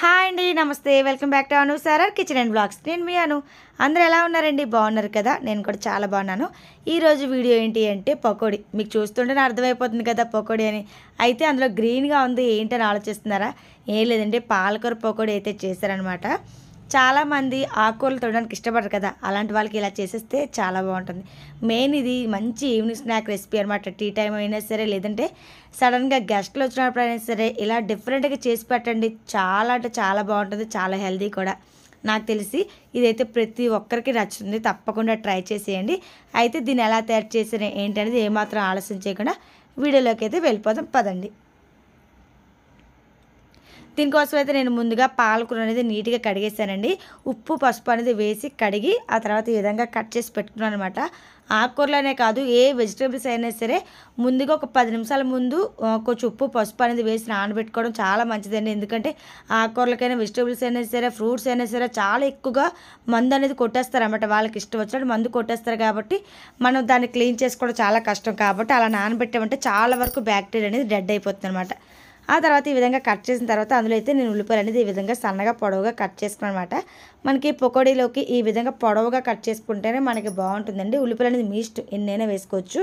hi అండి నమస్తే welcome back to Anu సార్ కిచెన్ అండ్ బ్లాగ్స్ నేను మీ అను అందరూ ఎలా ఉన్నారండి బాగున్నారు కదా నేను కూడా చాలా బాగున్నాను ఈరోజు వీడియో ఏంటి అంటే పకోడీ మీకు చూస్తుంటే అర్థమైపోతుంది కదా పకోడీ అని అయితే అందులో గ్రీన్గా ఉంది ఏంటని ఆలోచిస్తున్నారా ఏం లేదంటే పాలకూర పకోడీ అయితే చేశారనమాట చాలామంది ఆకుకూరలు తొడడానికి ఇష్టపడరు కదా అలాంటి వాళ్ళకి ఇలా చేసేస్తే చాలా బాగుంటుంది మెయిన్ ఇది మంచి ఈవినింగ్ స్నాక్ రెసిపీ అనమాట టీ టైం అయినా సరే లేదంటే సడన్గా గెస్ట్లు వచ్చినప్పుడు సరే ఇలా డిఫరెంట్గా చేసి పెట్టండి చాలా అంటే చాలా బాగుంటుంది చాలా హెల్దీ కూడా నాకు తెలిసి ఇదైతే ప్రతి ఒక్కరికి నచ్చుతుంది తప్పకుండా ట్రై చేసేయండి అయితే దీన్ని ఎలా తయారు చేసిన ఏంటనేది ఏమాత్రం ఆలస్యం చేయకుండా వీడియోలోకి అయితే వెళ్ళిపోదాం పదండి దీనికోసం అయితే నేను ముందుగా పాలకూర అనేది నీట్గా కడిగేసానండి ఉప్పు పసుపు అనేది వేసి కడిగి ఆ తర్వాత ఈ విధంగా కట్ చేసి పెట్టుకున్నాను అనమాట ఆకుకూరలోనే కాదు ఏ వెజిటేబుల్స్ అయినా సరే ముందుగా ఒక పది నిమిషాల ముందు కొంచెం ఉప్పు పసుపు అనేది వేసి నానబెట్టుకోవడం చాలా మంచిదండి ఎందుకంటే ఆకుకూరలకైనా వెజిటేబుల్స్ అయినా సరే ఫ్రూట్స్ అయినా సరే చాలా ఎక్కువగా మందు అనేది కొట్టేస్తారనమాట వాళ్ళకి ఇష్టం వచ్చినట్టు మందు కొట్టేస్తారు కాబట్టి మనం దాన్ని క్లీన్ చేసుకోవడం చాలా కష్టం కాబట్టి అలా నానబెట్టామంటే చాలా వరకు బ్యాక్టీరియా అనేది డెడ్ అయిపోతుంది అనమాట ఆ తర్వాత ఈ విధంగా కట్ చేసిన తర్వాత అందులో అయితే నేను ఉల్లిపాయలు అనేది ఈ విధంగా సన్నగా పొడవుగా కట్ చేసుకున్నాను అనమాట మనకి పొకోడీలోకి ఈ విధంగా పొడవుగా కట్ చేసుకుంటేనే మనకి బాగుంటుందండి ఉల్లిపాయలు అనేది మీస్ట్ ఎన్నైనా వేసుకోవచ్చు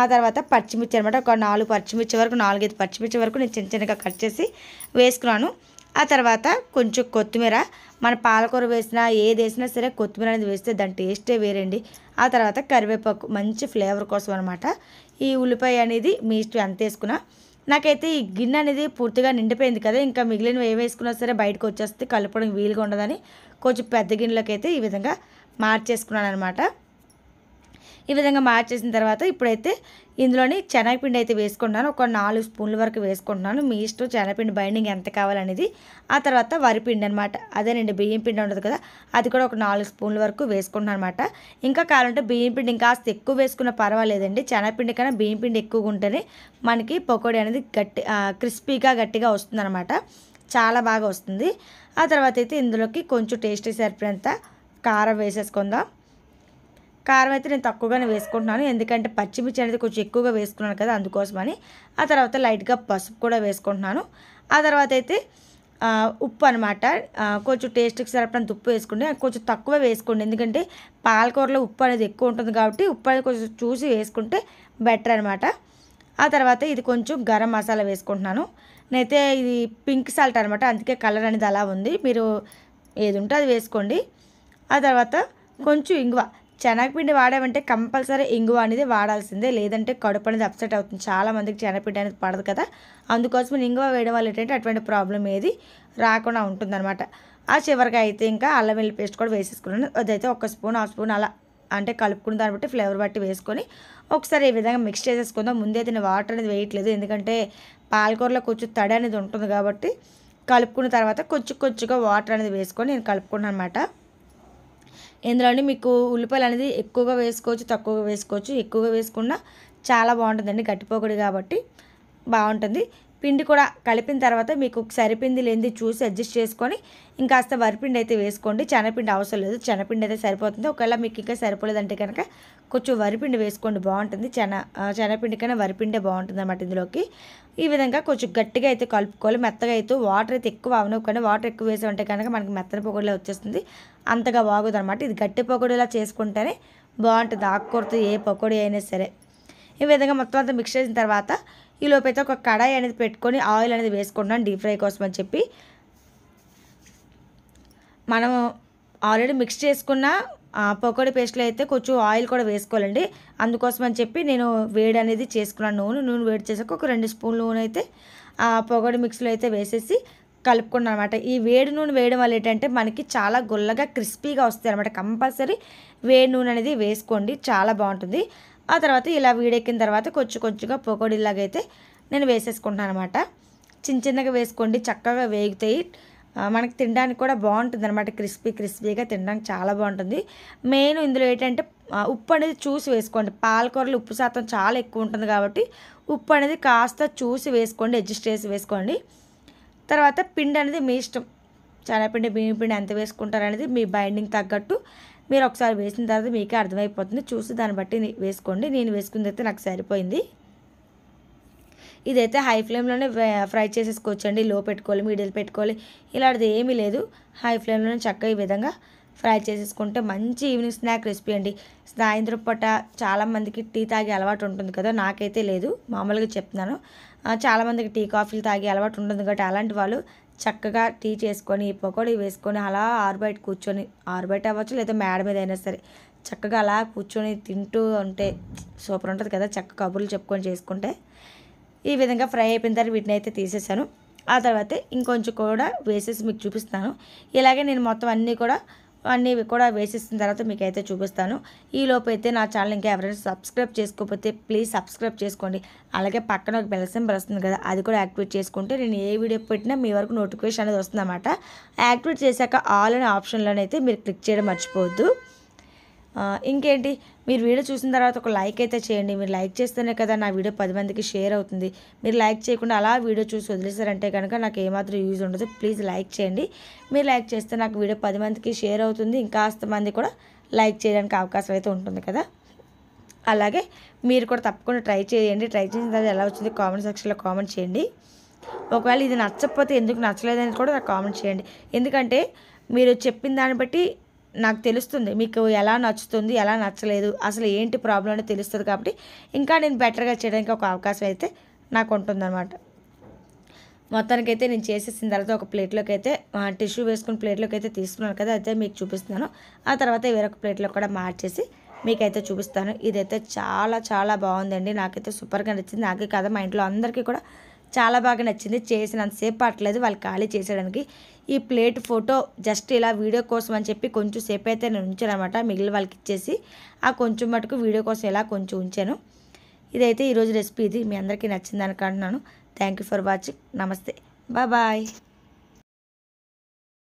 ఆ తర్వాత పచ్చిమిర్చి అనమాట ఒక నాలుగు పచ్చిమిర్చి వరకు నాలుగైదు పచ్చిమిర్చి వరకు నేను చిన్న చిన్నగా కట్ చేసి వేసుకున్నాను ఆ తర్వాత కొంచెం కొత్తిమీర మన పాలకూర వేసినా ఏది వేసినా సరే కొత్తిమీర అనేది వేస్తే దాని టేస్టే వేరండి ఆ తర్వాత కరివేపాకు మంచి ఫ్లేవర్ కోసం అనమాట ఈ ఉల్లిపాయ అనేది మీస్ట్ ఎంత వేసుకున్నా నాకైతే ఈ గిన్నె అనేది పూర్తిగా నిండిపోయింది కదా ఇంకా మిగిలినవి ఏం వేసుకున్నా సరే బయటకు వచ్చేస్తే కలపడం వీలుగా ఉండదని కొంచెం పెద్ద గిన్నెలకైతే ఈ విధంగా మార్చేసుకున్నాను అనమాట ఈ విధంగా మార్చేసిన తర్వాత ఇప్పుడైతే ఇందులోని శనగపిండి అయితే వేసుకుంటున్నాను ఒక నాలుగు స్పూన్ల వరకు వేసుకుంటున్నాను మీ ఇష్టం శనగపిండి బైండింగ్ ఎంత కావాలనేది ఆ తర్వాత వరిపిండి అనమాట అదేనండి బియ్యం పిండి ఉండదు కదా అది కూడా ఒక నాలుగు స్పూన్ల వరకు వేసుకుంటున్నాను అనమాట ఇంకా కావాలంటే బియ్యం పిండి ఇంకా కాస్త ఎక్కువ వేసుకున్న పర్వాలేదండి శనగపిండి కన్నా బియ్యం పిండి ఎక్కువగా ఉంటేనే మనకి పకోడీ అనేది గట్టి క్రిస్పీగా గట్టిగా వస్తుందన్నమాట చాలా బాగా వస్తుంది ఆ తర్వాత అయితే ఇందులోకి కొంచెం టేస్ట్ సరిపోయినంత కారం వేసేసుకుందాం కారం అయితే నేను తక్కువగానే వేసుకుంటున్నాను ఎందుకంటే పచ్చిమిర్చి అనేది కొంచెం ఎక్కువగా వేసుకున్నాను కదా అందుకోసమని ఆ తర్వాత లైట్గా పసుపు కూడా వేసుకుంటున్నాను ఆ తర్వాత అయితే ఉప్పు అనమాట కొంచెం టేస్ట్కి సరిపడినంత ఉప్పు వేసుకోండి కొంచెం తక్కువ వేసుకోండి ఎందుకంటే పాలకూరలో ఉప్పు అనేది ఎక్కువ ఉంటుంది కాబట్టి ఉప్పు అనేది కొంచెం చూసి వేసుకుంటే బెటర్ అనమాట ఆ తర్వాత ఇది కొంచెం గరం మసాలా వేసుకుంటున్నాను నేనైతే ఇది పింక్ సాల్ట్ అనమాట అందుకే కలర్ అనేది అలా ఉంది మీరు ఏది ఉంటే అది వేసుకోండి ఆ తర్వాత కొంచెం ఇంగువ శనగపిండి వాడామంటే కంపల్సరీ ఇంగువ అనేది వాడాల్సిందే లేదంటే కడుపు అనేది అప్సెట్ అవుతుంది చాలామందికి శనగపిండి అనేది పడదు కదా అందుకోసం ఇంగువ వేయడం వల్ల ఏంటంటే అటువంటి ప్రాబ్లం ఏది రాకుండా ఉంటుంది అనమాట ఆ చివరికి అయితే ఇంకా అల్లం వెల్లి పేస్ట్ కూడా వేసేసుకున్నాను అదైతే ఒక స్పూన్ హాఫ్ స్పూన్ అలా అంటే కలుపుకున్న దాన్ని బట్టి ఫ్లేవర్ బట్టి వేసుకొని ఒకసారి ఈ విధంగా మిక్స్ చేసేసుకుందాం ముందే దీన్ని వాటర్ అనేది వేయట్లేదు ఎందుకంటే పాలకూరలో కొంచెం తడి అనేది ఉంటుంది కాబట్టి కలుపుకున్న తర్వాత కొంచెం కొంచెంగా వాటర్ అనేది వేసుకొని నేను కలుపుకున్నాను అనమాట ఇందులో మీకు ఉల్లిపాయలు అనేది ఎక్కువగా వేసుకోవచ్చు తక్కువగా వేసుకోవచ్చు ఎక్కువగా వేసుకున్నా చాలా బాగుంటుందండి గట్టిపోకడి కాబట్టి బాగుంటుంది పిండి కూడా కలిపిన తర్వాత మీకు సరిపింది లేనిది చూసి అడ్జస్ట్ చేసుకొని ఇంకాస్త వరిపిండి అయితే వేసుకోండి చెనపిండి అవసరం లేదు చెనపిండి అయితే సరిపోతుంది ఒకవేళ మీకు ఇంకా సరిపోలేదంటే కనుక కొంచెం వరిపిండి వేసుకోండి బాగుంటుంది చెన చెనపిండి కన్నా వరిపిండే బాగుంటుంది అనమాట ఇందులోకి ఈ విధంగా కొంచెం గట్టిగా అయితే కలుపుకోవాలి మెత్తగా అయితే వాటర్ అయితే ఎక్కువ కానీ వాటర్ ఎక్కువ వేసామంటే కనుక మనకి మెత్తని పొగడిలా వచ్చేస్తుంది అంతగా బాగుంది అనమాట ఇది గట్టి పొగడిలా చేసుకుంటేనే బాగుంటుంది ఆకుకూరతో ఏ పకోడీ అయినా సరే ఈ విధంగా మొత్తం అంతా మిక్స్ చేసిన తర్వాత ఈ లోపైతే ఒక కడాయి అనేది పెట్టుకొని ఆయిల్ అనేది వేసుకుంటున్నాను డీప్ ఫ్రై కోసం అని చెప్పి మనము ఆల్రెడీ మిక్స్ చేసుకున్న పకోడీ పేస్ట్లో అయితే కొంచెం ఆయిల్ కూడా వేసుకోవాలండి అందుకోసం అని చెప్పి నేను వేడి అనేది చేసుకున్నాను నూనె నూనె వేడి చేసాక ఒక రెండు స్పూన్లు నూనె అయితే ఆ పొగడి మిక్స్లో అయితే వేసేసి కలుపుకున్నాను అనమాట ఈ వేడి నూనె వేయడం వల్ల ఏంటంటే మనకి చాలా గుల్లగా క్రిస్పీగా వస్తుంది అనమాట కంపల్సరీ వేడి నూనె అనేది వేసుకోండి చాలా బాగుంటుంది ఆ తర్వాత ఇలా వీడెక్కిన తర్వాత కొంచెం కొంచెంగా పొగడిలాగైతే నేను వేసేసుకుంటున్నాను అనమాట చిన్న చిన్నగా వేసుకోండి చక్కగా వేగుతాయి మనకి తినడానికి కూడా బాగుంటుంది అనమాట క్రిస్పీ క్రిస్పీగా తినడానికి చాలా బాగుంటుంది మెయిన్ ఇందులో ఏంటంటే ఉప్పు అనేది చూసి వేసుకోండి పాలకూరలో ఉప్పు శాతం చాలా ఎక్కువ ఉంటుంది కాబట్టి ఉప్పు అనేది కాస్త చూసి వేసుకోండి అడ్జస్ట్ చేసి వేసుకోండి తర్వాత పిండి అనేది మీ ఇష్టం పిండి బియ్యం పిండి ఎంత వేసుకుంటారనేది మీ బైండింగ్ తగ్గట్టు మీరు ఒకసారి వేసిన తర్వాత మీకే అర్థమైపోతుంది చూసి దాన్ని బట్టి వేసుకోండి నేను వేసుకుంది అయితే నాకు సరిపోయింది ఇదైతే హై ఫ్లేమ్లోనే ఫ్రై చేసేసుకోవచ్చండి లో పెట్టుకోవాలి మీడియల్ పెట్టుకోవాలి ఇలాంటిది ఏమీ లేదు హై ఫ్లేమ్లోనే చక్కగా ఈ విధంగా ఫ్రై చేసేసుకుంటే మంచి ఈవినింగ్ స్నాక్ రెసిపీ అండి సాయంత్రం పూట చాలామందికి టీ తాగే అలవాటు ఉంటుంది కదా నాకైతే లేదు మామూలుగా చెప్తున్నాను చాలామందికి టీ కాఫీలు తాగే అలవాటు ఉంటుంది కాబట్టి అలాంటి వాళ్ళు చక్కగా టీ చేసుకొని పకోడీ వేసుకొని అలా ఆరుబయట కూర్చొని ఆరుబయట అవ్వచ్చు లేదా మేడ మీద అయినా సరే చక్కగా అలా కూర్చొని తింటూ ఉంటే సూపర్ ఉంటుంది కదా చక్క కబుర్లు చెప్పుకొని చేసుకుంటే ఈ విధంగా ఫ్రై అయిపోయిన తర్వాత వీటిని అయితే తీసేసాను ఆ తర్వాత ఇంకొంచెం కూడా వేసేసి మీకు చూపిస్తాను ఇలాగే నేను మొత్తం అన్నీ కూడా అన్నీ కూడా వేసేసిన తర్వాత మీకు అయితే చూపిస్తాను ఈలోపు అయితే నా ఛానల్ ఇంకా ఎవరైనా సబ్స్క్రైబ్ చేసుకోకపోతే ప్లీజ్ సబ్స్క్రైబ్ చేసుకోండి అలాగే పక్కన ఒక బెల్ సింబల్ వస్తుంది కదా అది కూడా యాక్టివేట్ చేసుకుంటే నేను ఏ వీడియో పెట్టినా మీ వరకు నోటిఫికేషన్ అనేది వస్తుందన్నమాట యాక్టివేట్ చేశాక ఆల్ అనే ఆప్షన్లోనైతే మీరు క్లిక్ చేయడం మర్చిపోవద్దు ఇంకేంటి మీరు వీడియో చూసిన తర్వాత ఒక లైక్ అయితే చేయండి మీరు లైక్ చేస్తేనే కదా నా వీడియో పది మందికి షేర్ అవుతుంది మీరు లైక్ చేయకుండా అలా వీడియో చూసి వదిలేశారంటే కనుక నాకు ఏమాత్రం యూజ్ ఉండదు ప్లీజ్ లైక్ చేయండి మీరు లైక్ చేస్తే నాకు వీడియో పది మందికి షేర్ అవుతుంది ఇంకా మంది కూడా లైక్ చేయడానికి అవకాశం అయితే ఉంటుంది కదా అలాగే మీరు కూడా తప్పకుండా ట్రై చేయండి ట్రై చేసిన తర్వాత ఎలా వచ్చింది కామెంట్ సెక్షన్లో కామెంట్ చేయండి ఒకవేళ ఇది నచ్చకపోతే ఎందుకు నచ్చలేదని కూడా నాకు కామెంట్ చేయండి ఎందుకంటే మీరు చెప్పిన దాన్ని బట్టి నాకు తెలుస్తుంది మీకు ఎలా నచ్చుతుంది ఎలా నచ్చలేదు అసలు ఏంటి ప్రాబ్లం అనేది తెలుస్తుంది కాబట్టి ఇంకా నేను బెటర్గా చేయడానికి ఒక అవకాశం అయితే నాకు ఉంటుందన్నమాట మొత్తానికైతే నేను చేసేసిన తర్వాత ఒక ప్లేట్లోకి అయితే టిష్యూ వేసుకుని ప్లేట్లోకి అయితే తీసుకున్నాను కదా అయితే మీకు చూపిస్తున్నాను ఆ తర్వాత వేరొక ప్లేట్లో కూడా మార్చేసి మీకైతే చూపిస్తాను ఇదైతే చాలా చాలా బాగుందండి నాకైతే సూపర్గా నచ్చింది నాకే కదా మా ఇంట్లో అందరికీ కూడా చాలా బాగా నచ్చింది చేసినంతసేపు పట్టలేదు వాళ్ళు ఖాళీ చేసేయడానికి ఈ ప్లేట్ ఫోటో జస్ట్ ఇలా వీడియో కోసం అని చెప్పి కొంచెం సేపు అయితే నేను ఉంచానమాట మిగిలిన వాళ్ళకి ఇచ్చేసి ఆ కొంచెం మటుకు వీడియో కోసం ఇలా కొంచెం ఉంచాను ఇదైతే ఈరోజు రెసిపీ ఇది మీ అందరికీ నచ్చింది అనుకుంటున్నాను థ్యాంక్ యూ ఫర్ వాచింగ్ నమస్తే బాయ్ బాయ్